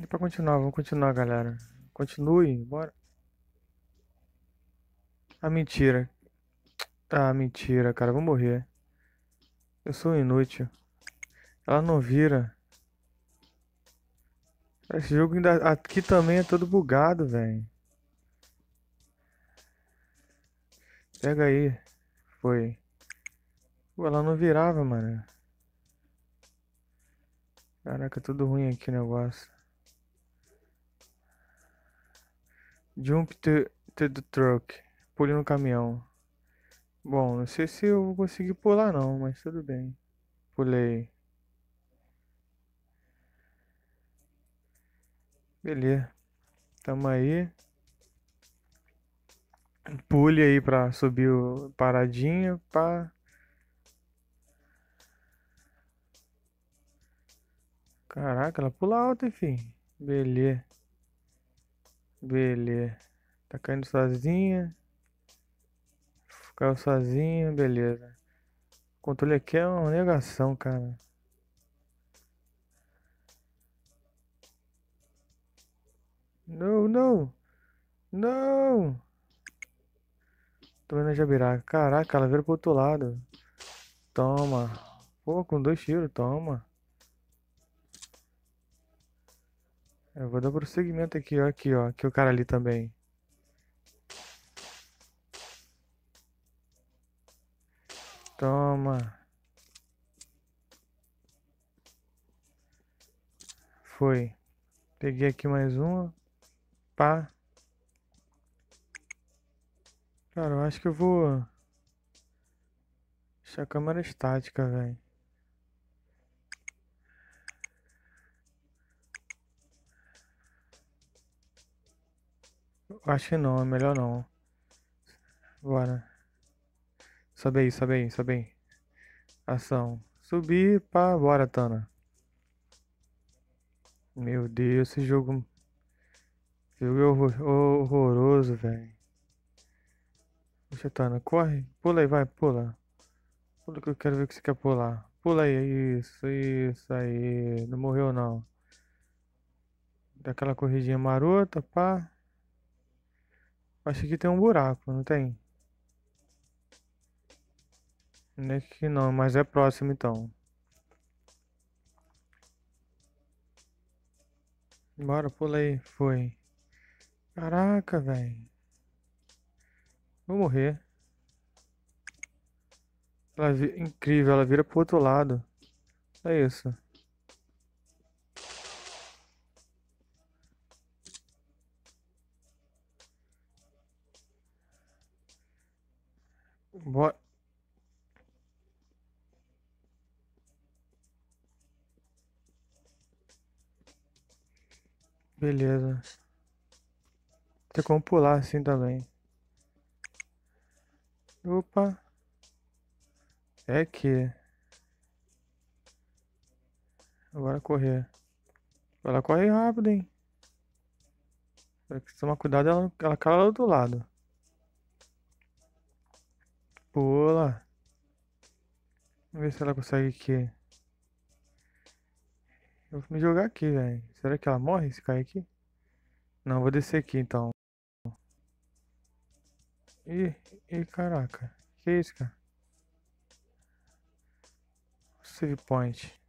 É pra continuar, vamos continuar, galera. Continue, bora. Ah, mentira. Ah, mentira, cara. Vou morrer. Eu sou inútil. Ela não vira. Esse jogo ainda... Aqui também é todo bugado, velho. Pega aí. Foi. Pô, ela não virava, mano. Caraca, tudo ruim aqui o negócio. Jump to, to the truck. Pule no caminhão. Bom, não sei se eu vou conseguir pular não, mas tudo bem. Pulei. Beleza. Tamo aí. Pule aí pra subir o paradinha, pá. Caraca, ela pula alto, enfim. Beleza. Beleza. Tá caindo sozinha. Caiu sozinha, beleza. O controle aqui é uma negação, cara. Não, não. Não. Tô vendo a Jabiraca. Caraca, ela veio pro outro lado. Toma. Pô, com dois tiros, toma. Eu é, vou dar prosseguimento aqui, ó, aqui, ó, que o cara ali também. Toma. Foi. Peguei aqui mais uma. Pá. Cara, eu acho que eu vou... Deixa a câmera estática, velho. Acho que não, é melhor não. Bora. Sobe aí, sobe aí, sobe aí. Ação. Subir, pá, bora, Tana. Meu Deus, esse jogo. Esse jogo é horror... horroroso, velho. Deixa, Tana, corre. Pula aí, vai, pula. Pula que eu quero ver o que você quer pular. Pula aí, isso, isso aí. Não morreu, não. Daquela corridinha marota, pá. Acho que tem um buraco, não tem? Não é que não, mas é próximo então. Bora, pulei. Foi. Caraca, velho. Vou morrer. Ela vi... Incrível, ela vira pro outro lado. É isso. Bora. Beleza. Tem como pular assim também. Opa. É que. Agora correr. Ela corre rápido, hein? Tem que tomar cuidado, ela, ela cai do outro lado. Pula. Vamos ver se ela consegue aqui. Eu vou me jogar aqui, velho. Será que ela morre se cair aqui? Não, vou descer aqui então. Ih, ih, caraca. Que isso, cara? Save point.